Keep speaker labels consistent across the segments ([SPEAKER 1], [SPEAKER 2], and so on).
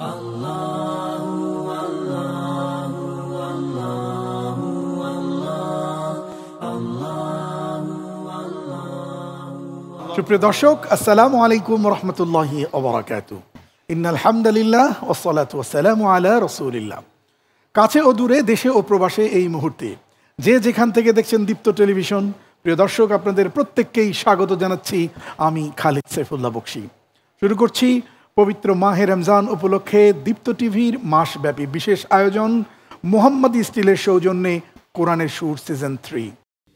[SPEAKER 1] সুপ্রিয় দর্শক আসসালামু আলাইকুম রহমতুল্লাহ ওবরাকাত ইন্নালহামদুলিল্লাহ ওসলাত ওসালাম আলা রসুলিল্লাহ কাছে ও দূরে দেশে ও প্রবাসে এই মুহূর্তে যে যেখান থেকে দেখছেন দীপ্ত টেলিভিশন প্রিয় দর্শক আপনাদের প্রত্যেককেই স্বাগত জানাচ্ছি আমি খালিদ সাইফুল্লাহ বক্সি শুরু করছি পবিত্র মাহে রমজান উপলক্ষে দীপ্ত টিভির মাসব্যাপী বিশেষ আয়োজন মোহাম্মদ স্টিলের সৌজন্যে কোরআনের সুর season three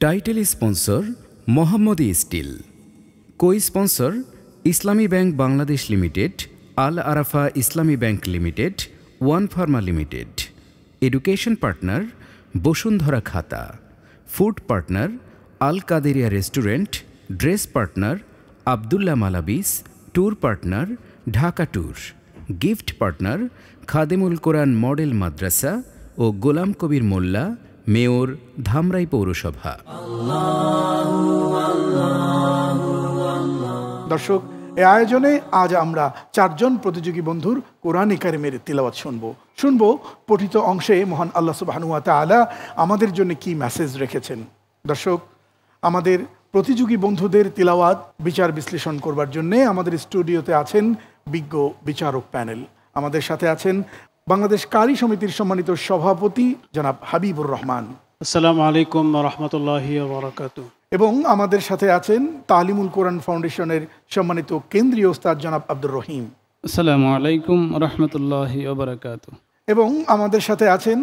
[SPEAKER 2] title sponsor Mohammad steel co sponsor Islami bank Bangladesh limited Al Arafah Islami bank limited one pharma limited education partner Bashundhara Khata food partner Al Kaderia restaurant dress partner Abdullah Malabis tour partner Dhaka tour gift partner Khademul Quran model Madrasa ও গোলাম কবির মোল্লা মেয়র ধামরাই পৌরসভা
[SPEAKER 1] দর্শক এ আয়োজনে আজ আমরা চারজন প্রতিযোগী বন্ধুর কোরআন কারিমের তিলাবাত শুনব শুনব পঠিত অংশে মহান আল্লাহ সুবাহানুয়া তালা আমাদের জন্য কি মেসেজ রেখেছেন দর্শক আমাদের প্রতিযোগী বন্ধুদের তিলাওয়াত বিচার বিশ্লেষণ করবার জন্যে আমাদের স্টুডিওতে আছেন বিজ্ঞ বিচারক প্যানেল আমাদের সাথে আছেন বাংলাদেশ কারি সমিতির সম্মানিত সভাপতি জনাব হাবিবুর রহমান আসসালামু আলাইকুম রহমতুল্লাহ এবং আমাদের সাথে আছেন তালিমুল কোরআন ফাউন্ডেশনের সম্মানিত কেন্দ্রীয় ওস্তাদ জনাব আব্দুর রহিম
[SPEAKER 3] আসসালামু আলাইকুম
[SPEAKER 1] রহমতুল্লাহ এবং আমাদের সাথে আছেন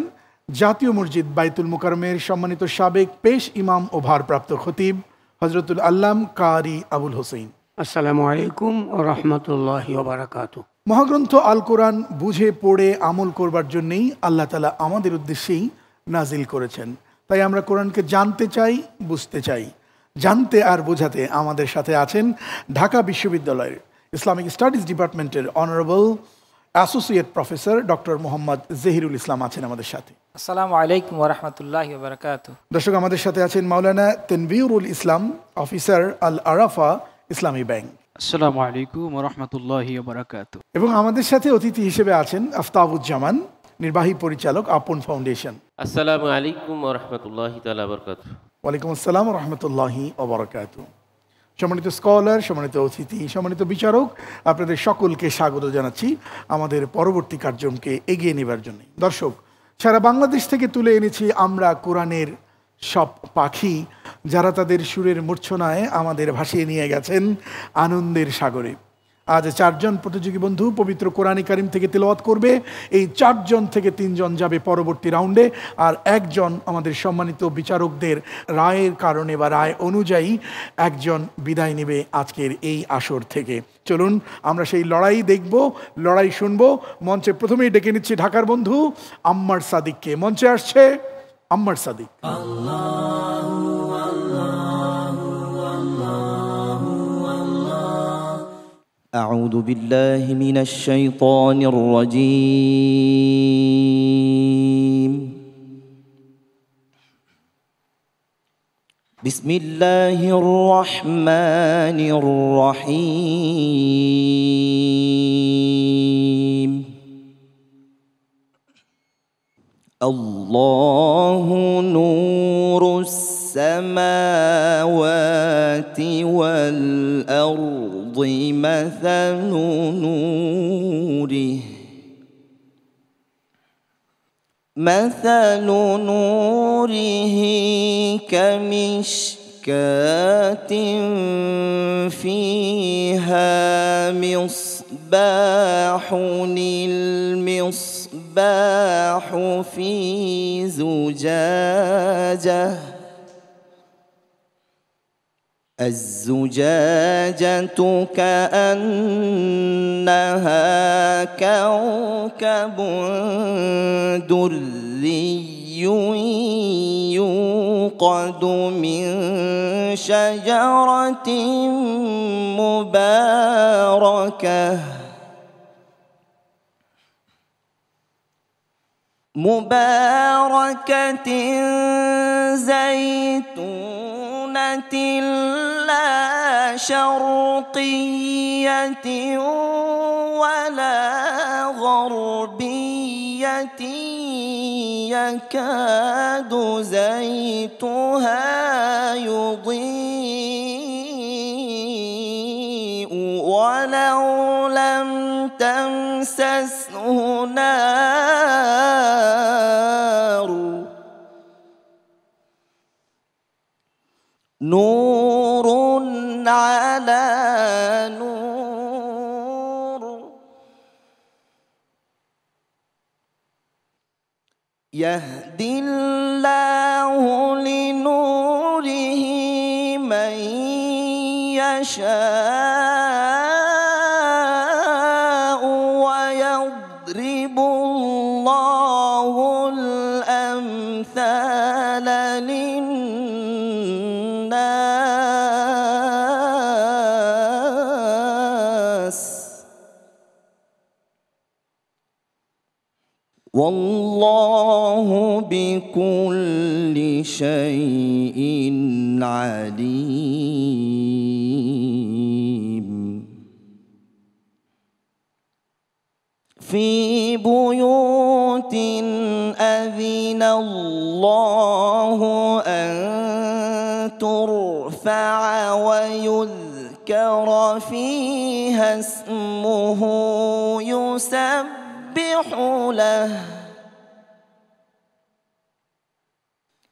[SPEAKER 1] জাতীয় মসজিদ বাইতুল মুকারমের সম্মানিত সাবেক পেশ ইমাম ও ভারপ্রাপ্ত খতিব হজরতুল আল্লাম কারি আবুল হোসেন আসসালামু আলাইকুম ও রহমতুল্লাহ বারাকাত মহাগ্রন্থ আল কোরআন বুঝে পড়ে আমল করবার জন্যেই আল্লাহ তালা আমাদের উদ্দেশ্যেই নাজিল করেছেন তাই আমরা কোরআনকে জানতে চাই বুঝতে চাই জানতে আর বোঝাতে আমাদের সাথে আছেন ঢাকা বিশ্ববিদ্যালয়ের ইসলামিক স্টাডিজ ডিপার্টমেন্টের honourable associate professor doctor Mohammad Zahirul Islam আছেন আমাদের সাথে
[SPEAKER 4] আসসালামু আলাইকুম রহমতুল্লাহ
[SPEAKER 1] দর্শক আমাদের সাথে আছেন মাওলানা তেনবিউরুল ইসলাম অফিসার আল আরাফা ইসলামী ব্যাংক
[SPEAKER 5] আসসালামু আলাইকুম রহমতুল্লাহ বারাকাত
[SPEAKER 1] এবং আমাদের সাথে অতিথি হিসেবে আছেন আফতাবুজ্জামান নির্বাহী পরিচালক আপন ফাউন্ডেশন
[SPEAKER 5] আসসালামু আলাইকুম
[SPEAKER 6] রহমতুল্লাহ তালাবরকাত
[SPEAKER 1] ওয়ালাইকুম আসসালাম রহমতুল্লাহি ওবরাকাত সম্মানিত স্কলার সম্মানিত অতিথি সম্মানিত বিচারক আপনাদের সকলকে স্বাগত জানাচ্ছি আমাদের পরবর্তী কার্যক্রমকে এগিয়ে নেবার জন্য দর্শক সারা বাংলাদেশ থেকে তুলে এনেছি আমরা কোরআনের সব পাখি যারা তাদের সুরের মূর্ছনায় আমাদের ভাসিয়ে নিয়ে গেছেন আনন্দের সাগরে আজ চারজন প্রতিযোগী বন্ধু পবিত্র কোরআন কারিম থেকে তেলওয়াত করবে এই চারজন থেকে তিনজন যাবে পরবর্তী রাউন্ডে আর একজন আমাদের সম্মানিত বিচারকদের রায়ের কারণে বা রায় অনুযায়ী একজন বিদায় নেবে আজকের এই আসর থেকে চলুন আমরা সেই লড়াই দেখব লড়াই শুনব মঞ্চে প্রথমেই ডেকে নিচ্ছি ঢাকার বন্ধু আম্মার সাদিককে মঞ্চে আসছে عمر صديق الله الله
[SPEAKER 7] الله الله أعوذ بالله من الشيطان الرجيم بسم الله الرحمن الرحيم الله نور السماوات والارض مثل نوره مثل نوره كمشكاه فيها مصباح المصباح المصباح في زجاجة الزجاجة كأنها كوكب دري يوقد من شجرة مباركة مباركة زيتونة لا شرقية ولا غربية يكاد زيتها يضيء ولو لم تمسسه نار نور على نور يهدي الله لنوره من يشاء شيء عليم في بيوت أذن الله أن ترفع ويذكر فيها اسمه يسبح له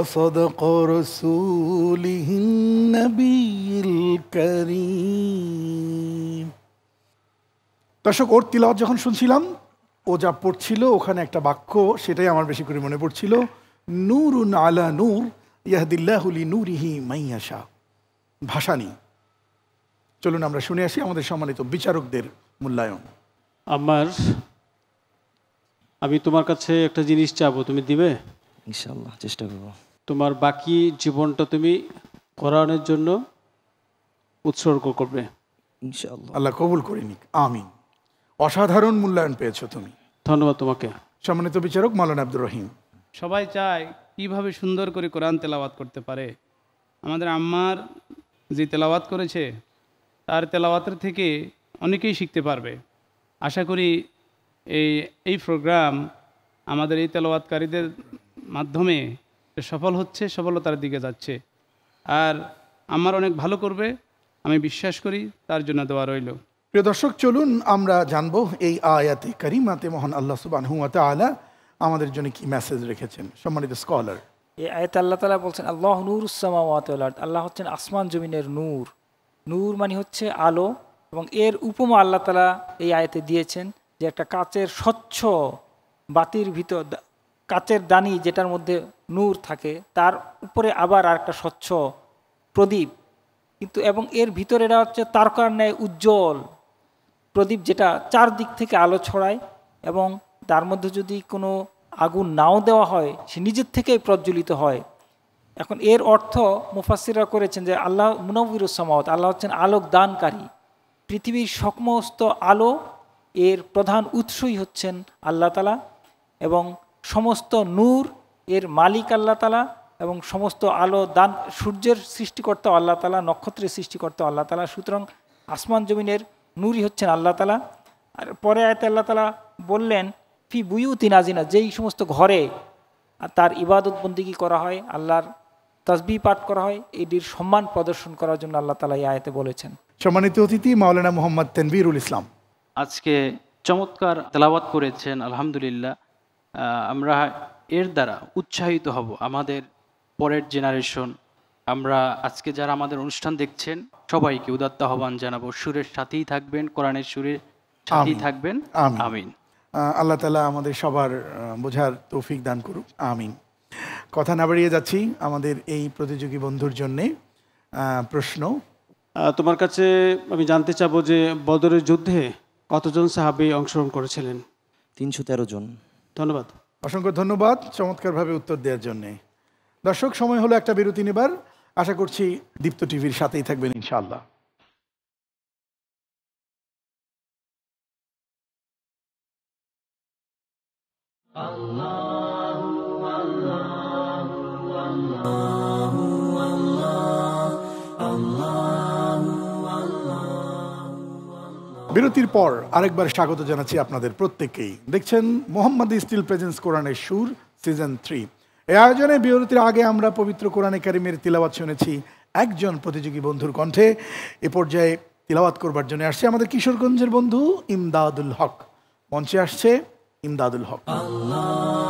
[SPEAKER 1] وصدق رسوله النبي الكريم দর্শক ওর তিলাওয়াত যখন শুনছিলাম ও যা পড়ছিল ওখানে একটা বাক্য সেটাই আমার বেশি করে মনে পড়ছিল নূরুন আলা নূর ইয়াহদিল্লাহুলি নূরিহি মাইয়াশা ভাষা নেই চলুন আমরা শুনে আসি আমাদের সম্মানিত বিচারকদের
[SPEAKER 8] মূল্যায়ন আমার আমি তোমার কাছে একটা জিনিস চাবো তুমি দিবে ইনশাল্লাহ চেষ্টা করবো তোমার বাকি জীবনটা তুমি কোরআনের জন্য উৎসর্গ করবে ইনশাআল্লাহ
[SPEAKER 1] আল্লাহ কবুল করে নিক আমিন অসাধারণ মূল্যায়ন পেয়েছো তুমি ধন্যবাদ তোমাকে সম্মানিত বিচারক মালান আব্দুর রহিম
[SPEAKER 3] সবাই চায় কিভাবে সুন্দর করে কোরআন তেলাওয়াত করতে পারে আমাদের আম্মার যে তেলাওয়াত করেছে তার তেলাওয়াতের থেকে অনেকেই শিখতে পারবে আশা করি এই এই প্রোগ্রাম আমাদের এই তেলাওয়াতকারীদের মাধ্যমে সফল হচ্ছে সফলতার দিকে যাচ্ছে আর আমার অনেক ভালো করবে আমি বিশ্বাস করি তার জন্য দেওয়া রইল
[SPEAKER 1] প্রিয় দর্শক চলুন আমরা জানব এই আয়াতে করিমাতে মহান আল্লাহ সুবান হুয়াতে আলা আমাদের জন্য কি মেসেজ রেখেছেন সম্মানিত স্কলার
[SPEAKER 4] এই আয়াতে আল্লাহ তালা বলছেন আল্লাহ নূর উসামাওয়াত আল্লাহ হচ্ছেন আসমান জমিনের নূর নূর মানে হচ্ছে আলো এবং এর উপমা আল্লাহ তালা এই আয়াতে দিয়েছেন যে একটা কাচের স্বচ্ছ বাতির ভিতর কাচের দানি যেটার মধ্যে নূর থাকে তার উপরে আবার আরেকটা স্বচ্ছ প্রদীপ কিন্তু এবং এর ভিতরে এরা হচ্ছে তারকার ন্যায় উজ্জ্বল প্রদীপ যেটা চারদিক থেকে আলো ছড়ায় এবং তার মধ্যে যদি কোনো আগুন নাও দেওয়া হয় সে নিজের থেকেই প্রজ্বলিত হয় এখন এর অর্থ মুফাসিরা করেছেন যে আল্লাহ মুনবিরুসামাওয়াত আল্লাহ হচ্ছেন আলোক দানকারী পৃথিবীর সমস্ত আলো এর প্রধান উৎসই হচ্ছেন আল্লাহ এবং সমস্ত নূর এর মালিক আল্লাহ তালা এবং সমস্ত আলো দান সূর্যের সৃষ্টিকর্তা আল্লাহ তালা নক্ষত্রের সৃষ্টিকর্তা আল্লাহ তালা সুতরাং আসমান জমিনের নুরি হচ্ছেন আল্লাহ তালা আর পরে আয়তে আল্লাহ তালা বললেন ফি বুয়ুতি নাজিনা যেই সমস্ত ঘরে তার ইবাদত বন্দিগি করা হয় আল্লাহর তসবি পাঠ করা হয় এটির সম্মান প্রদর্শন করার জন্য আল্লাহ তালা এই আয়তে বলেছেন সম্মানিত অতিথি মাওলানা মোহাম্মদ তেনবিরুল ইসলাম
[SPEAKER 5] আজকে চমৎকার তেলাবাত করেছেন আলহামদুলিল্লাহ আমরা এর দ্বারা উৎসাহিত হব আমাদের পরের জেনারেশন আমরা আজকে যারা আমাদের অনুষ্ঠান দেখছেন সবাইকে উদাত্ত আহ্বান জানাবো সুরের সাথেই থাকবেন কোরআনের সুরের সাথেই থাকবেন আমিন
[SPEAKER 1] আল্লাহ তালা আমাদের সবার বোঝার তৌফিক দান করুক আমিন কথা না বাড়িয়ে যাচ্ছি আমাদের এই প্রতিযোগী বন্ধুর জন্যে প্রশ্ন
[SPEAKER 8] তোমার কাছে আমি জানতে চাবো যে বদরের
[SPEAKER 1] যুদ্ধে কতজন সাহাবি অংশগ্রহণ করেছিলেন তিনশো তেরো জন ধন্যবাদ অসংখ্য ধন্যবাদ চমৎকারভাবে উত্তর দেওয়ার জন্যে দর্শক সময় হলো একটা বিরতি নেবার
[SPEAKER 2] আশা করছি দীপ্ত টিভির সাথেই থাকবেন ইনশাআল্লাহ Allah, Allah, Allah.
[SPEAKER 1] বিরতির পর আরেকবার স্বাগত জানাচ্ছি আপনাদের প্রত্যেককেই দেখছেন মোহাম্মদ স্টিল প্রেজেন্স কোরআনের সুর সিজন থ্রি এই আয়োজনে বিরতির আগে আমরা পবিত্র কোরআনে কারিমের তিলাবাত শুনেছি একজন প্রতিযোগী বন্ধুর কণ্ঠে এ পর্যায়ে তিলাবাত করবার জন্য আসছে আমাদের কিশোরগঞ্জের বন্ধু ইমদাদুল হক মঞ্চে আসছে ইমদাদুল হক আল্লাহ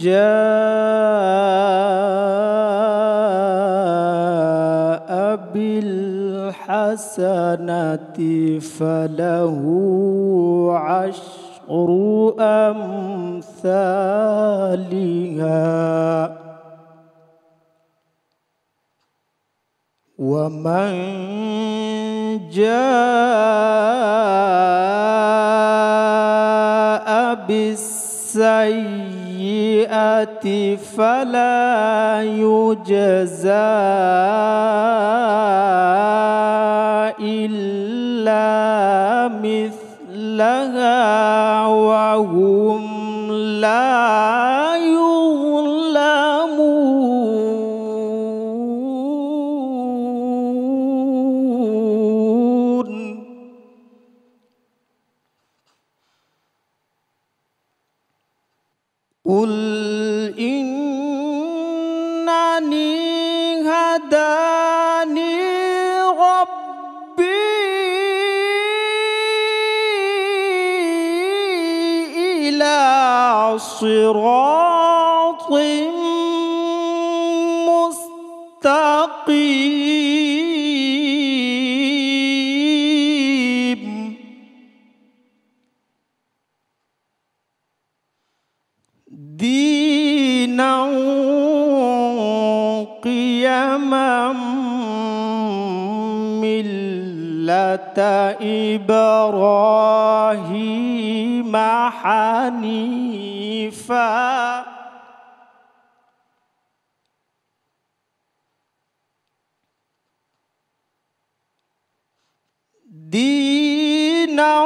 [SPEAKER 9] جاء فله عشر أمثالها ومن جاء بالسيئة فلا يجزى إلا مثلها وهم لا يظلمون قل إبراهيم حنيفا دينا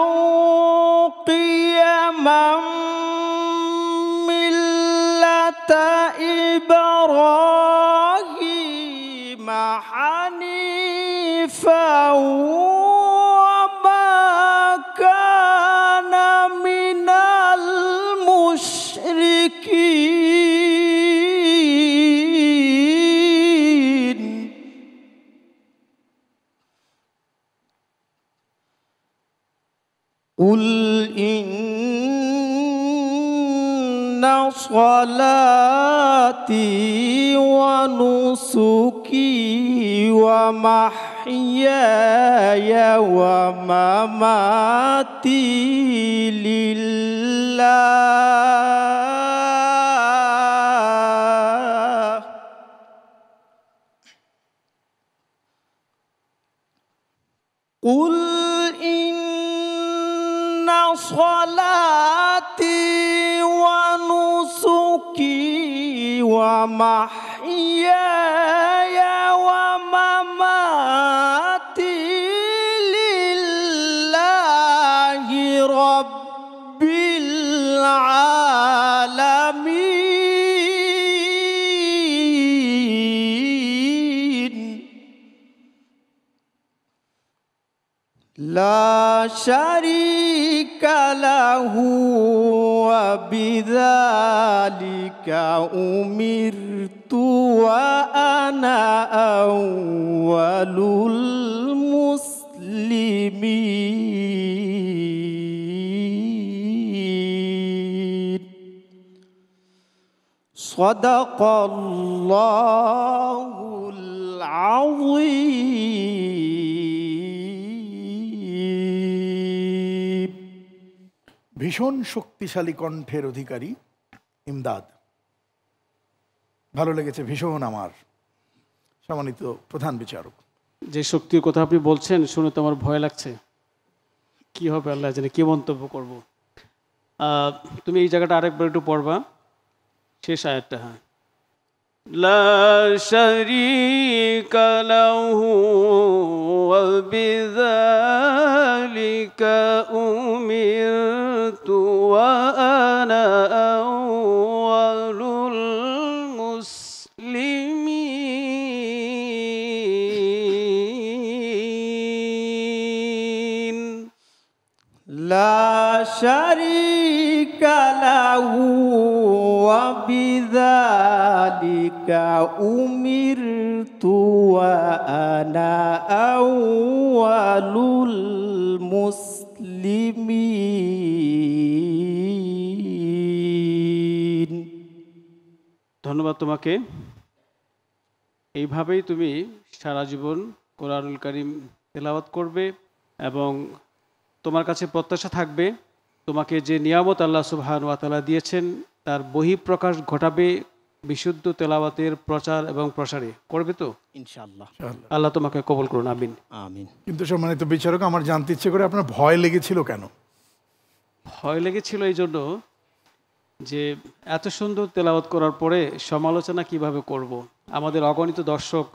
[SPEAKER 9] قيما ملة إبراهيم حنيفا صلاتي ونسكي ومحياي ومماتي لله قل ومحياي ومماتي لله رب العالمين لا شريك له وبذلك أمرت وأنا أول المسلمين صدق
[SPEAKER 1] ভীষণ শক্তিশালী কণ্ঠের অধিকারী ইমদাদ ভালো লেগেছে ভীষণ আমার সম্মানিত প্রধান বিচারক
[SPEAKER 8] যে শক্তির কথা আপনি বলছেন শুনে তো আমার ভয় লাগছে কি হবে আল্লাহ জানে কী মন্তব্য করব তুমি এই জায়গাটা আরেকবার একটু পড়বা শেষ আয়ারটা হ্যাঁ لا شريك له وبذلك أمرت
[SPEAKER 9] شريك له وبذلك أمرت وأنا أول المسلمين
[SPEAKER 8] ধন্যবাদ তোমাকে এইভাবেই তুমি সারা জীবন কোরআনুল করিম তেলাওয়াত করবে এবং তোমার কাছে প্রত্যাশা থাকবে তোমাকে যে নিয়ামত আল্লাহ সুবাহান ওয়াতালা দিয়েছেন তার বহিঃপ্রকাশ ঘটাবে বিশুদ্ধ তেলাওয়াতের প্রচার এবং প্রসারে করবে তো ইনশাল্লাহ আল্লাহ
[SPEAKER 1] তোমাকে কবল করুন আমিন আমিন কিন্তু সম্মানিত বিচারক আমার জানতে ইচ্ছে করে আপনার ভয় লেগেছিল কেন
[SPEAKER 8] ভয় লেগেছিল এই জন্য যে এত সুন্দর তেলাওয়াত করার পরে সমালোচনা কিভাবে করব। আমাদের অগণিত দর্শক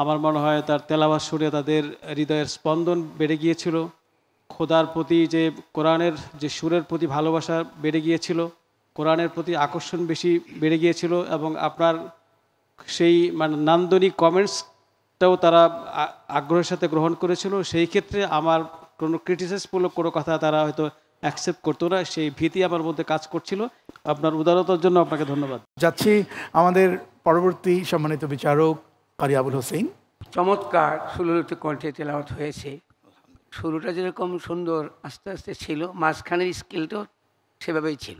[SPEAKER 8] আমার মনে হয় তার তেলাওয়াত শুনে তাদের হৃদয়ের স্পন্দন বেড়ে গিয়েছিল খোদার প্রতি যে কোরআনের যে সুরের প্রতি ভালোবাসা বেড়ে গিয়েছিল কোরআনের প্রতি আকর্ষণ বেশি বেড়ে গিয়েছিল এবং আপনার সেই মানে নান্দনিক কমেন্টসটাও তারা আগ্রহের সাথে গ্রহণ করেছিল সেই ক্ষেত্রে আমার কোনো ক্রিটিসাইজমূলক কোনো কথা তারা হয়তো অ্যাকসেপ্ট করতো না সেই ভীতি আমার মধ্যে কাজ করছিল আপনার উদারতার জন্য আপনাকে ধন্যবাদ
[SPEAKER 1] যাচ্ছি আমাদের পরবর্তী সম্মানিত বিচারক কারিয়াবুল হোসেন চমৎকার
[SPEAKER 8] সুললিত কণ্ঠে তেলাওয়াত হয়েছে শুরুটা যেরকম সুন্দর আস্তে আস্তে ছিল মাঝখানের স্কেলটাও সেভাবেই ছিল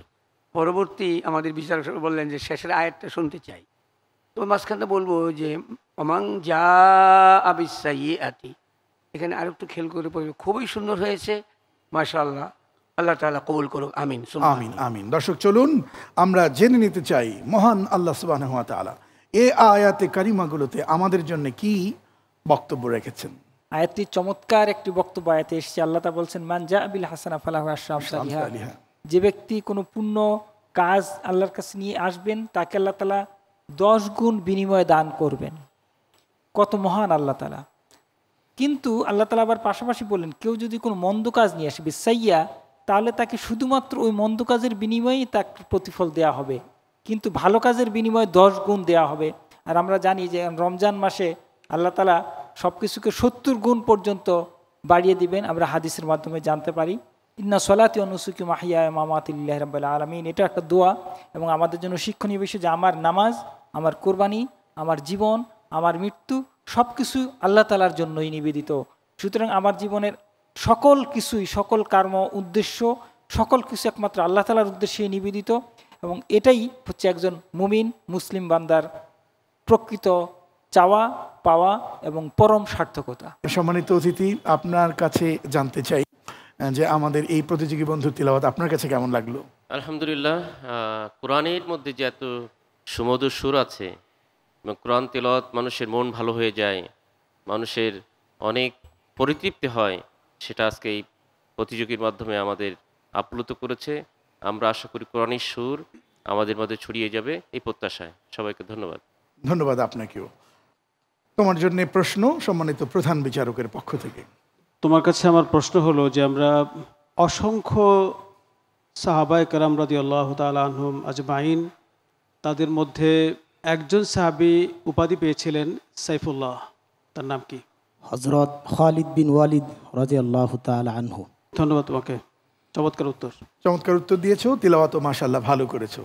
[SPEAKER 8] পরবর্তী আমাদের বিচারক বললেন যে শেষের আয়াতটা শুনতে চাই তো মাঝখানটা বলবো যে অমাং যা আবিসাইয়ে আতি এখানে আর একটু খেল করে পড়বে খুবই সুন্দর হয়েছে মাশাল্লাহ
[SPEAKER 1] আল্লাহ তালা কবুল করুক আমিন আমিন আমিন দর্শক চলুন আমরা জেনে নিতে চাই মহান আল্লাহ সুবাহ তালা এ আয়াতে কারিমাগুলোতে আমাদের জন্য কি বক্তব্য রেখেছেন
[SPEAKER 4] আয়াতটি চমৎকার একটি বক্তব্য আয়াতে এসেছে আল্লাহ তা বলছেন মান যা আবিল হাসান আফালাহ আশরাফ যে ব্যক্তি কোনো পুণ্য কাজ আল্লাহর কাছে নিয়ে আসবেন তাকে আল্লাহ তালা দশ গুণ বিনিময়ে দান করবেন কত মহান আল্লাহ তালা কিন্তু আল্লাহ তালা আবার পাশাপাশি বললেন কেউ যদি কোনো মন্দ কাজ নিয়ে আসবে সাইয়া তাহলে তাকে শুধুমাত্র ওই মন্দ কাজের বিনিময়েই তার প্রতিফল দেয়া হবে কিন্তু ভালো কাজের বিনিময়ে দশ গুণ দেয়া হবে আর আমরা জানি যে রমজান মাসে আল্লাহ তালা সব কিছুকে সত্তর গুণ পর্যন্ত বাড়িয়ে দিবেন আমরা হাদিসের মাধ্যমে জানতে পারি ইন্না সলাতি অনুসুকি মাহিয়া মামাতিল্লাহ রবাল্লা আলমিন এটা একটা দোয়া এবং আমাদের জন্য শিক্ষণীয় বিষয় যে আমার নামাজ আমার কোরবানি আমার জীবন আমার মৃত্যু সব কিছু আল্লাহ তালার জন্যই নিবেদিত সুতরাং আমার জীবনের সকল কিছুই সকল কর্ম উদ্দেশ্য সকল কিছু একমাত্র আল্লাহ তালার উদ্দেশ্যে নিবেদিত এবং এটাই হচ্ছে একজন মুমিন মুসলিম বান্দার প্রকৃত চাওয়া পাওয়া এবং পরম সার্থকতা
[SPEAKER 1] সম্মানিত অতিথি আপনার কাছে জানতে চাই যে আমাদের এই প্রতিযোগী বন্ধুর তিলাবাত আপনার কাছে কেমন লাগলো
[SPEAKER 6] আলহামদুলিল্লাহ কোরআনের মধ্যে যে এত সুমধুর সুর আছে এবং কোরআন তেলত মানুষের মন ভালো হয়ে যায় মানুষের অনেক পরিতৃপ্তি হয় সেটা আজকে এই প্রতিযোগীর মাধ্যমে আমাদের আপ্লুত করেছে আমরা আশা করি কোরআনের সুর আমাদের মধ্যে ছড়িয়ে যাবে এই প্রত্যাশায় সবাইকে ধন্যবাদ
[SPEAKER 1] ধন্যবাদ আপনাকেও তোমার জন্য প্রশ্ন সম্মানিত প্রধান বিচারকের পক্ষ থেকে
[SPEAKER 8] তোমার কাছে আমার প্রশ্ন হলো যে আমরা অসংখ্য সাহাবায় কারাম রাজি আল্লাহ তালহম আজমাইন তাদের মধ্যে একজন সাহাবি উপাধি পেয়েছিলেন সাইফুল্লাহ তার নাম
[SPEAKER 1] কি
[SPEAKER 9] হজরত খালিদ বিন ওয়ালিদ রাজি আল্লাহ আনহু ধন্যবাদ
[SPEAKER 1] তোমাকে চমৎকার উত্তর চমৎকার উত্তর দিয়েছো তিলাওয়াত মাসাল্লাহ ভালো করেছো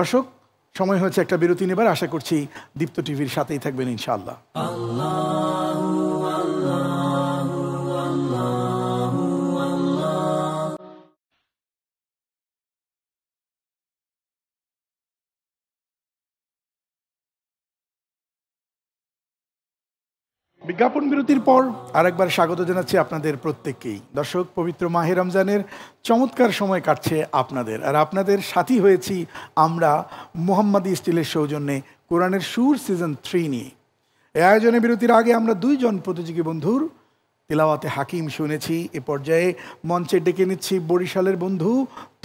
[SPEAKER 1] দর্শক সময় হয়েছে একটা বিরতি নেবার আশা করছি দীপ্ত টিভির সাথেই থাকবেন ইনশাআল্লাহ বিজ্ঞাপন বিরতির পর আরেকবার স্বাগত জানাচ্ছি আপনাদের প্রত্যেককেই দর্শক পবিত্র মাহে রমজানের চমৎকার সময় কাটছে আপনাদের আর আপনাদের সাথী হয়েছি আমরা মোহাম্মদী স্টিলের সৌজন্যে কোরআনের সুর সিজন থ্রি নিয়ে এ আয়োজনে বিরতির আগে আমরা দুইজন প্রতিযোগী বন্ধুর তেলাওয়াতে হাকিম শুনেছি এ পর্যায়ে মঞ্চে ডেকে নিচ্ছি বরিশালের বন্ধু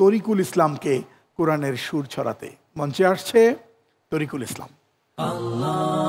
[SPEAKER 1] তরিকুল ইসলামকে কোরআনের সুর ছড়াতে মঞ্চে আসছে তরিকুল ইসলাম আল্লাহ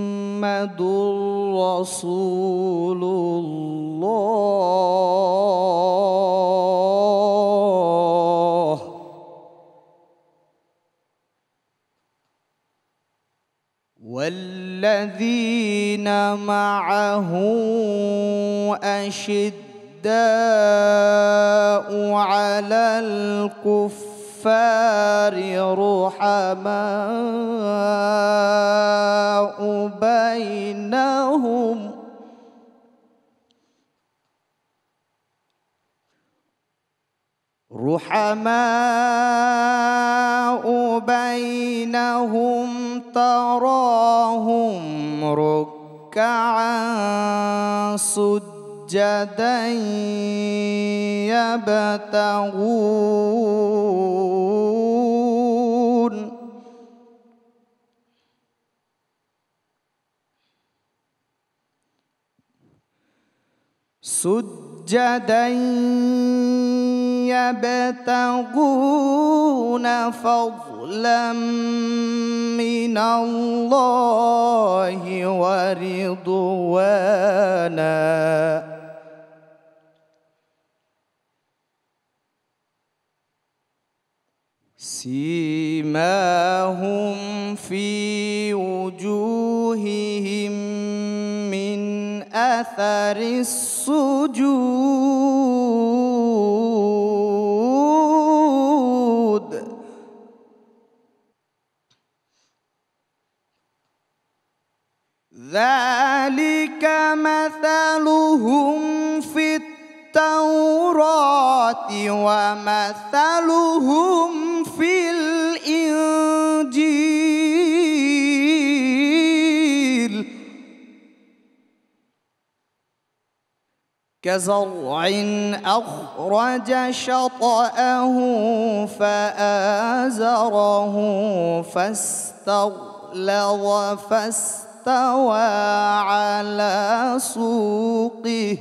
[SPEAKER 9] محمد رسول الله والذين معه أشداء على الكفر الكفار رحماء رحماء بينهم تراهم ركعا سجدا يبتغون سجدا يبتغون فضلا من الله ورضوانا سيماهم في وجوههم من اثر السجود ذلك مثلهم في التوراة ومثلهم في الإنجيل كزرع أخرج شطأه فآزره فاستغلظ فاستغلظ استوى على سوقه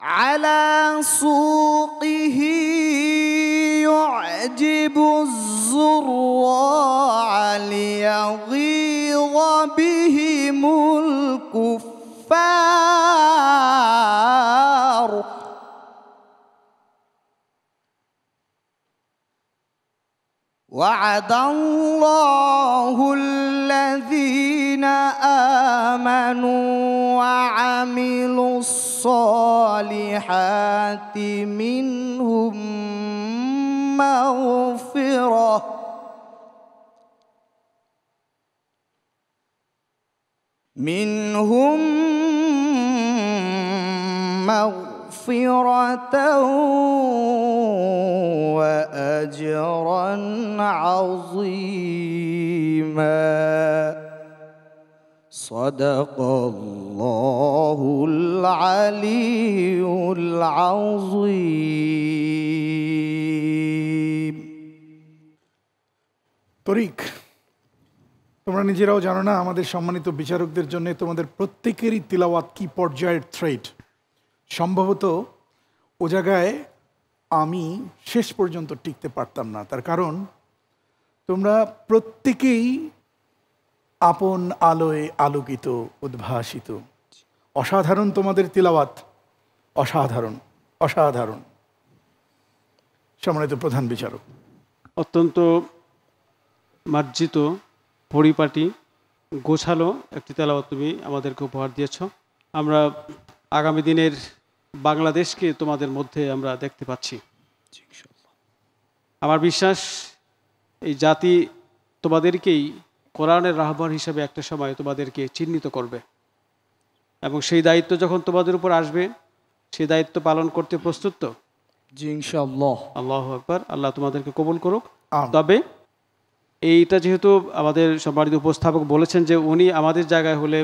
[SPEAKER 9] على سوقه يعجب الزراع ليغيظ بهم الكفار وعد الله الذين امنوا وعملوا الصالحات منهم مغفره منهم مغفره مغفرة وأجرا عظيما صدق الله العلي العظيم طريق তোমরা
[SPEAKER 1] নিজেরাও জানো না আমাদের সম্মানিত বিচারকদের জন্য তোমাদের প্রত্যেকেরই তিলাওয়াত কি পর্যায়ের থ্রেড সম্ভবত ও জায়গায় আমি শেষ পর্যন্ত টিকতে পারতাম না তার কারণ তোমরা প্রত্যেকেই আপন আলোয় আলোকিত উদ্ভাসিত অসাধারণ তোমাদের তিলাবাত অসাধারণ অসাধারণ সম্মানিত প্রধান বিচারক
[SPEAKER 8] অত্যন্ত মার্জিত পরিপাটি গোছালো একটি তেলাওয়াত তুমি আমাদেরকে উপহার দিয়েছ আমরা আগামী দিনের বাংলাদেশকে তোমাদের মধ্যে আমরা দেখতে পাচ্ছি আমার বিশ্বাস এই জাতি তোমাদেরকেই কোরআনের রাহবান হিসাবে একটা সময় তোমাদেরকে চিহ্নিত করবে এবং সেই দায়িত্ব যখন তোমাদের উপর আসবে সেই দায়িত্ব পালন করতে প্রস্তুত তো আল্লাহ আকবর আল্লাহ তোমাদেরকে কবুল করুক তবে এইটা যেহেতু আমাদের সম্মানিত উপস্থাপক বলেছেন যে উনি আমাদের জায়গায় হলে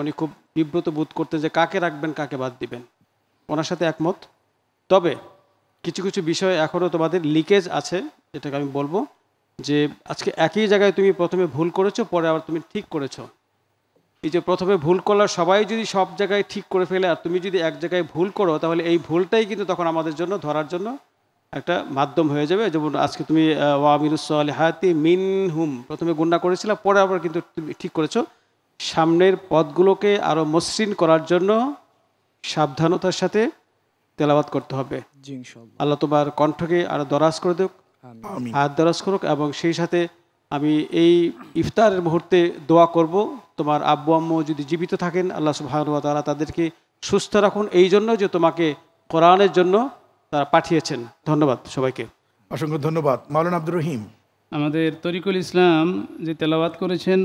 [SPEAKER 8] উনি খুব বিব্রত বোধ করতেন যে কাকে রাখবেন কাকে বাদ দিবেন ওনার সাথে একমত তবে কিছু কিছু বিষয়ে এখনও তোমাদের লিকেজ আছে যেটাকে আমি বলবো যে আজকে একই জায়গায় তুমি প্রথমে ভুল করেছো পরে আবার তুমি ঠিক করেছো এই যে প্রথমে ভুল করলাম সবাই যদি সব জায়গায় ঠিক করে ফেলে আর তুমি যদি এক জায়গায় ভুল করো তাহলে এই ভুলটাই কিন্তু তখন আমাদের জন্য ধরার জন্য একটা মাধ্যম হয়ে যাবে যেমন আজকে তুমি ওয়ামিনুসল হাতি মিন হুম প্রথমে গুন্ডা করেছিল পরে আবার কিন্তু তুমি ঠিক করেছো সামনের পথগুলোকে আরও মসৃণ করার জন্য সাবধানতার সাথে তেলাবাদ করতে হবে আল্লাহ তোমার কণ্ঠকে আরো দরাজ করে দেব হাত দরাজ করুক এবং সেই সাথে আমি এই ইফতারের মুহূর্তে দোয়া করব তোমার আব্বু আম্মু যদি জীবিত থাকেন আল্লাহ সুবাহানুয়া তারা তাদেরকে সুস্থ রাখুন এই জন্য যে তোমাকে কোরআনের জন্য তারা পাঠিয়েছেন ধন্যবাদ সবাইকে
[SPEAKER 1] অসংখ্য ধন্যবাদ মালান আব্দুর রহিম
[SPEAKER 8] আমাদের তরিকুল ইসলাম যে তেলাওয়াত করেছেন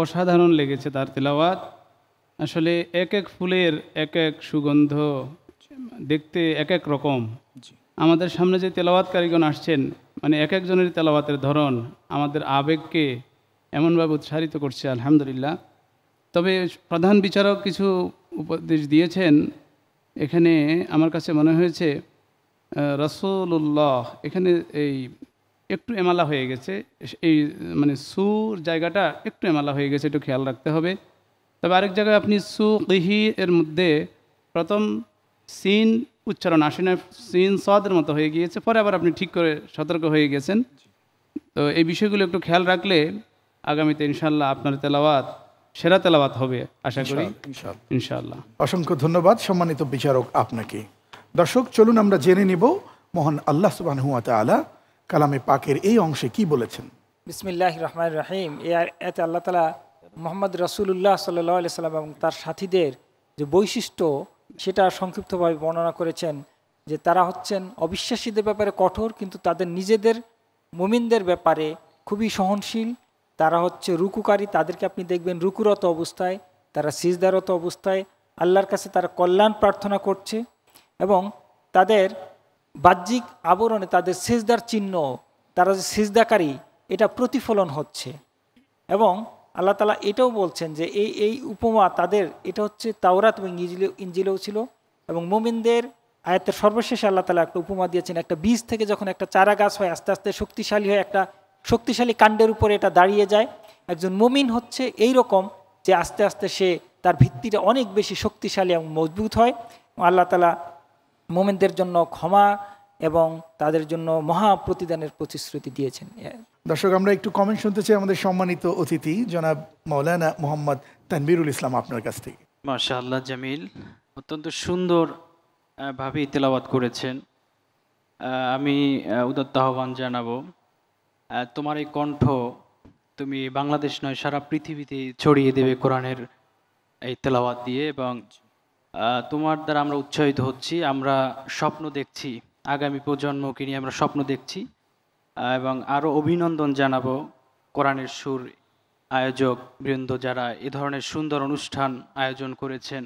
[SPEAKER 3] অসাধারণ লেগেছে তার তেলাওয়াত আসলে এক এক ফুলের এক এক সুগন্ধ দেখতে এক এক রকম আমাদের সামনে যে তেলাওয়াতকারীগণ আসছেন মানে এক একজনের তেলাওয়াতের ধরন আমাদের আবেগকে এমনভাবে উৎসাহিত করছে আলহামদুলিল্লাহ তবে প্রধান বিচারক কিছু উপদেশ দিয়েছেন এখানে আমার কাছে মনে হয়েছে রসুল্লাহ এখানে এই একটু এমালা হয়ে গেছে এই মানে সুর জায়গাটা একটু এমালা হয়ে গেছে একটু খেয়াল রাখতে হবে তবে আরেক জায়গায় আপনি কিহি এর মধ্যে প্রথম সিন উচ্চারণ আসে না সিন সদের মতো হয়ে গিয়েছে পরে আবার আপনি ঠিক করে সতর্ক হয়ে গেছেন তো এই বিষয়গুলো একটু খেয়াল রাখলে আগামীতে ইনশাল্লাহ আপনার তেলাওয়াত সেরা তেলাওয়াত হবে আশা করি
[SPEAKER 1] ইনশাল্লাহ অসংখ্য ধন্যবাদ সম্মানিত বিচারক আপনাকে দর্শক চলুন আমরা জেনে নিব মহান আল্লাহ সুবাহ আলা কালামে পাকের এই অংশে কি বলেছেন
[SPEAKER 4] বিসমিল্লাহ রহমান রাহিম এ আল্লাহ তালা মোহাম্মদ রসুল্লাহ সাল্লি সাল্লাম এবং তার সাথীদের যে বৈশিষ্ট্য সেটা সংক্ষিপ্তভাবে বর্ণনা করেছেন যে তারা হচ্ছেন অবিশ্বাসীদের ব্যাপারে কঠোর কিন্তু তাদের নিজেদের মুমিনদের ব্যাপারে খুবই সহনশীল তারা হচ্ছে রুকুকারী তাদেরকে আপনি দেখবেন রুকুরত অবস্থায় তারা সিজদারত অবস্থায় আল্লাহর কাছে তারা কল্যাণ প্রার্থনা করছে এবং তাদের বাহ্যিক আবরণে তাদের সেজদার চিহ্ন তারা যে সেজদাকারী এটা প্রতিফলন হচ্ছে এবং আল্লাহ তালা এটাও বলছেন যে এই এই উপমা তাদের এটা হচ্ছে তাওরাত এবং ইঞ্জিলেও ছিল এবং মোমিনদের আয়াতের সর্বশেষে আল্লাহ তালা একটা উপমা দিয়েছেন একটা বীজ থেকে যখন একটা চারা গাছ হয় আস্তে আস্তে শক্তিশালী হয় একটা শক্তিশালী কাণ্ডের উপরে এটা দাঁড়িয়ে যায় একজন মুমিন হচ্ছে এই রকম যে আস্তে আস্তে সে তার ভিত্তিটা অনেক বেশি শক্তিশালী এবং মজবুত হয় আল্লাহ তালা মোমেনদের জন্য ক্ষমা এবং তাদের জন্য মহা প্রতিদানের প্রতিশ্রুতি দিয়েছেন
[SPEAKER 1] দর্শক আমরা একটু কমেন্ট শুনতে চাই আমাদের সম্মানিত অতিথি জনাব মৌলানা মোহাম্মদ তানবিরুল ইসলাম আপনার কাছ থেকে
[SPEAKER 5] আল্লাহ জামিল অত্যন্ত সুন্দর ভাবে তেলাওয়াত করেছেন আমি উদত্ত আহ্বান জানাবো তোমার এই কণ্ঠ তুমি বাংলাদেশ নয় সারা পৃথিবীতে ছড়িয়ে দেবে কোরআনের এই তেলাওয়াত দিয়ে এবং তোমার দ্বারা আমরা উৎসাহিত হচ্ছি আমরা স্বপ্ন দেখছি আগামী প্রজন্মকে নিয়ে আমরা স্বপ্ন দেখছি এবং আরও অভিনন্দন জানাবো কোরআনের সুর আয়োজক বৃন্দ যারা এ ধরনের সুন্দর অনুষ্ঠান আয়োজন করেছেন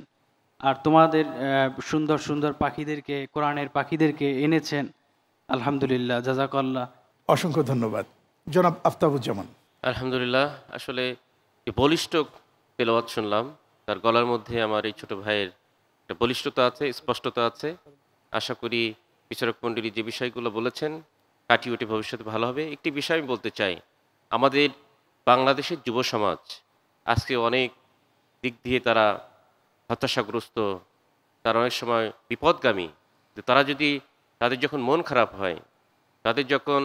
[SPEAKER 5] আর তোমাদের সুন্দর সুন্দর পাখিদেরকে কোরআনের পাখিদেরকে এনেছেন আলহামদুলিল্লাহ
[SPEAKER 1] জাজাকাল্লা অসংখ্য ধন্যবাদ জনাব আফতাবুজ্জামান
[SPEAKER 5] আলহামদুলিল্লাহ আসলে
[SPEAKER 6] বলিষ্ঠ তেলাওয়াত শুনলাম তার গলার মধ্যে আমার এই ছোট ভাইয়ের একটা বলিষ্ঠতা আছে স্পষ্টতা আছে আশা করি বিচারক মণ্ডলী যে বিষয়গুলো বলেছেন কাটিয়ে উঠে ভবিষ্যতে ভালো হবে একটি বিষয় আমি বলতে চাই আমাদের বাংলাদেশের যুব সমাজ আজকে অনেক দিক দিয়ে তারা হতাশাগ্রস্ত তারা অনেক সময় বিপদগামী তারা যদি তাদের যখন মন খারাপ হয় তাদের যখন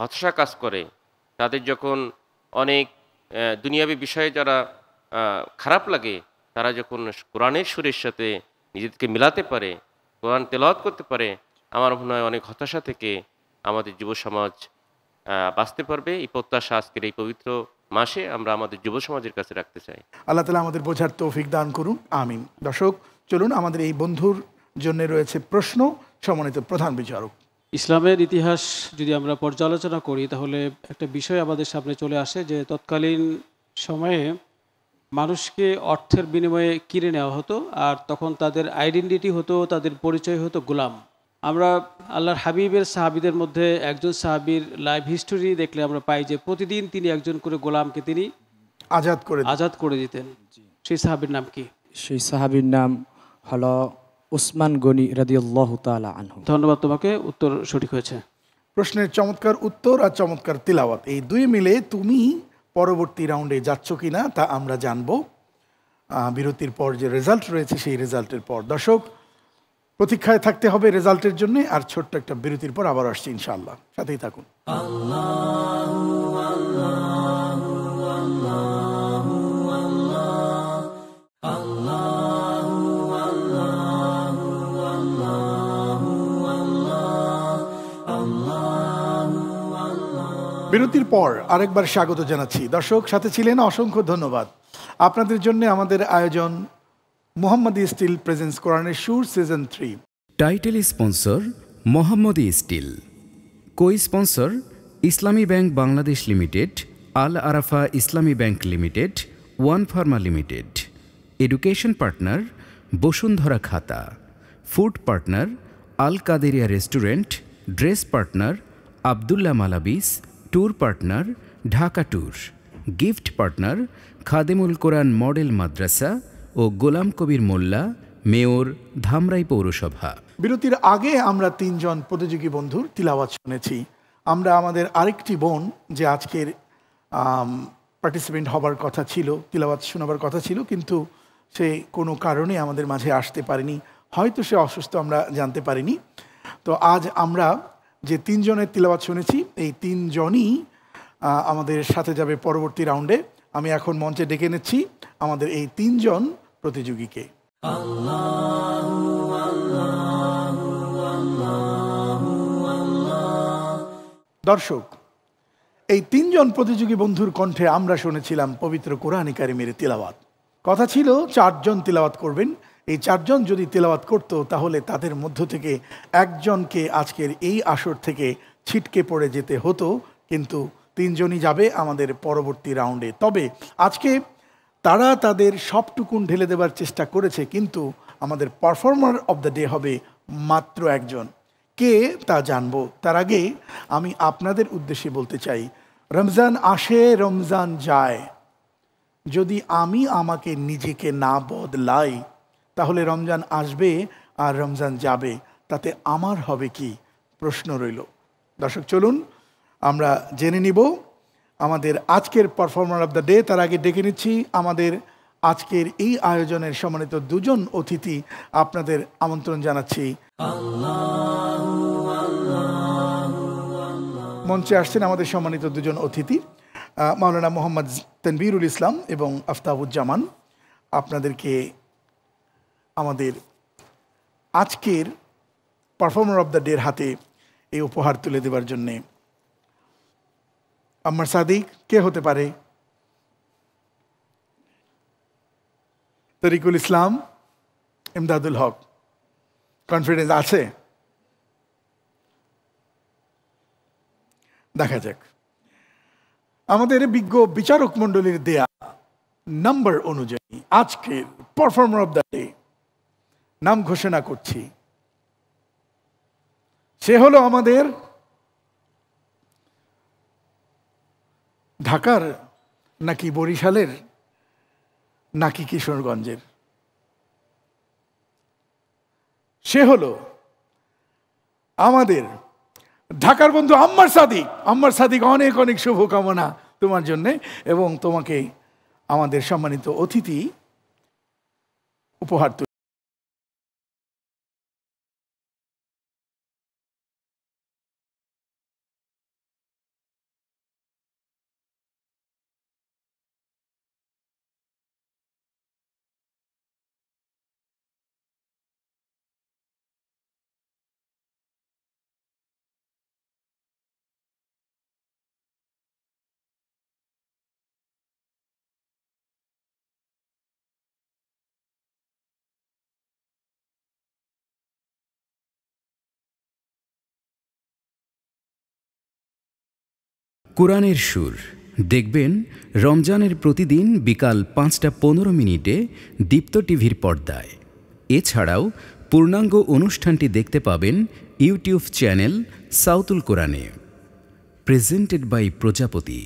[SPEAKER 6] হতাশা কাজ করে তাদের যখন অনেক দুনিয়াবী বিষয়ে যারা খারাপ লাগে তারা যখন কোরআনের সুরের সাথে নিজেদেরকে মিলাতে পারে কোরআন তেলাওয়াত করতে পারে আমার মনে হয় অনেক হতাশা থেকে আমাদের যুব সমাজ বাঁচতে পারবে এই প্রত্যাশা আজকের এই পবিত্র মাসে আমরা আমাদের যুব সমাজের কাছে রাখতে চাই
[SPEAKER 1] আল্লাহ তালা আমাদের বোঝার তৌফিক দান করুন আমিন দর্শক চলুন আমাদের এই বন্ধুর জন্য রয়েছে প্রশ্ন সমন্বিত প্রধান বিচারক ইসলামের
[SPEAKER 8] ইতিহাস যদি আমরা পর্যালোচনা করি তাহলে একটা বিষয় আমাদের সামনে চলে আসে যে তৎকালীন সময়ে মানুষকে অর্থের বিনিময়ে কিনে নেওয়া হতো আর তখন তাদের আইডেন্টিটি হতো তাদের পরিচয় হতো গোলাম আমরা আল্লাহর হাবিবের সাহাবিদের মধ্যে একজন সাহাবির লাইভ হিস্টোরি দেখলে আমরা পাই যে প্রতিদিন তিনি একজন করে গোলামকে তিনি আজাদ করে আজাদ করে দিতেন সেই সাহাবির নাম কি
[SPEAKER 5] সেই সাহাবির নাম হলো
[SPEAKER 1] উসমান গনি
[SPEAKER 5] রাদিউল্লাহ তালা
[SPEAKER 1] ধন্যবাদ তোমাকে উত্তর সঠিক হয়েছে প্রশ্নের চমৎকার উত্তর আর চমৎকার তিলাওয়াত এই দুই মিলে তুমি পরবর্তী রাউন্ডে যাচ্ছ কি না তা আমরা জানব বিরতির পর যে রেজাল্ট রয়েছে সেই রেজাল্টের পর দর্শক প্রতীক্ষায় থাকতে হবে রেজাল্টের জন্য আর ছোট্ট একটা বিরতির পর আবার আসছি ইনশাআল্লাহ সাথেই থাকুন বিরতির পর আরেকবার স্বাগত জানাচ্ছি দর্শক সাথে ছিলেন অসংখ্য ধন্যবাদ আপনাদের জন্য আমাদের আয়োজন মোহাম্মদী স্টিল প্রেজেন্স কোরআনের
[SPEAKER 2] সুর season three title sponsor Mohammadi steel co sponsor Islami bank Bangladesh limited Al Arafah Islami bank limited one pharma limited education partner Bashundhara Khata food partner Al Kaderia restaurant dress partner Abdullah Malabis tour partner Dhaka tour gift partner Khademul Quran model Madrasa ও গোলাম কবির মোল্লা মেয়র ধামরাই পৌরসভা
[SPEAKER 1] বিরতির আগে আমরা তিনজন প্রতিযোগী বন্ধুর তিলাওয়াত শুনেছি আমরা আমাদের আরেকটি বোন যে আজকের পার্টিসিপেন্ট হবার কথা ছিল তিলাবাত শোনাবার কথা ছিল কিন্তু সে কোনো কারণে আমাদের মাঝে আসতে পারেনি হয়তো সে অসুস্থ আমরা জানতে পারিনি তো আজ আমরা যে তিনজনের তিলাবাত শুনেছি এই তিনজনই আমাদের সাথে যাবে পরবর্তী রাউন্ডে আমি এখন মঞ্চে ডেকে নিচ্ছি আমাদের এই তিনজন প্রতিযোগীকে দর্শক এই তিনজন প্রতিযোগী বন্ধুর কণ্ঠে আমরা শুনেছিলাম পবিত্র কোরআন কারিমের তিলাবাত কথা ছিল চারজন তিলাবাত করবেন এই চারজন যদি তেলাওয়াত করত তাহলে তাদের মধ্য থেকে একজনকে আজকের এই আসর থেকে ছিটকে পড়ে যেতে হতো কিন্তু তিনজনই যাবে আমাদের পরবর্তী রাউন্ডে তবে আজকে তারা তাদের সবটুকুন ঢেলে দেবার চেষ্টা করেছে কিন্তু আমাদের পারফর্মার অব দ্য ডে হবে মাত্র একজন কে তা জানব তার আগে আমি আপনাদের উদ্দেশ্যে বলতে চাই রমজান আসে রমজান যায় যদি আমি আমাকে নিজেকে না বদলাই তাহলে রমজান আসবে আর রমজান যাবে তাতে আমার হবে কি প্রশ্ন রইল দর্শক চলুন আমরা জেনে নিব আমাদের আজকের পারফর্মার অব দ্য ডে তার আগে ডেকে নিচ্ছি আমাদের আজকের এই আয়োজনের সম্মানিত দুজন অতিথি আপনাদের আমন্ত্রণ জানাচ্ছি মঞ্চে আসছেন আমাদের সম্মানিত দুজন অতিথি মাওলানা মোহাম্মদ তনবিরুল ইসলাম এবং আফতাবুজ্জামান আপনাদেরকে আমাদের আজকের পারফর্মার অব দ্য ডের হাতে এই উপহার তুলে দেবার জন্যে আমার সাদিক কে হতে পারে তরিকুল ইসলাম ইমদাদুল হক কনফিডেন্স আছে দেখা যাক আমাদের বিজ্ঞ বিচারক মন্ডলীর দেয়া নাম্বার অনুযায়ী আজকের পারফর্মার অব দ্য ডে নাম ঘোষণা করছি সে হলো আমাদের ঢাকার নাকি বরিশালের নাকি কিশোরগঞ্জের সে হল আমাদের ঢাকার বন্ধু আম্মার সাদিক আম্মার সাদিক অনেক অনেক শুভকামনা তোমার জন্যে এবং তোমাকে
[SPEAKER 2] আমাদের সম্মানিত অতিথি উপহার কোরআনের সুর দেখবেন রমজানের প্রতিদিন বিকাল পাঁচটা পনেরো মিনিটে দীপ্ত টিভির পর্দায় এছাড়াও পূর্ণাঙ্গ অনুষ্ঠানটি দেখতে পাবেন ইউটিউব চ্যানেল সাউতুল কোরআনে প্রেজেন্টেড বাই প্রজাপতি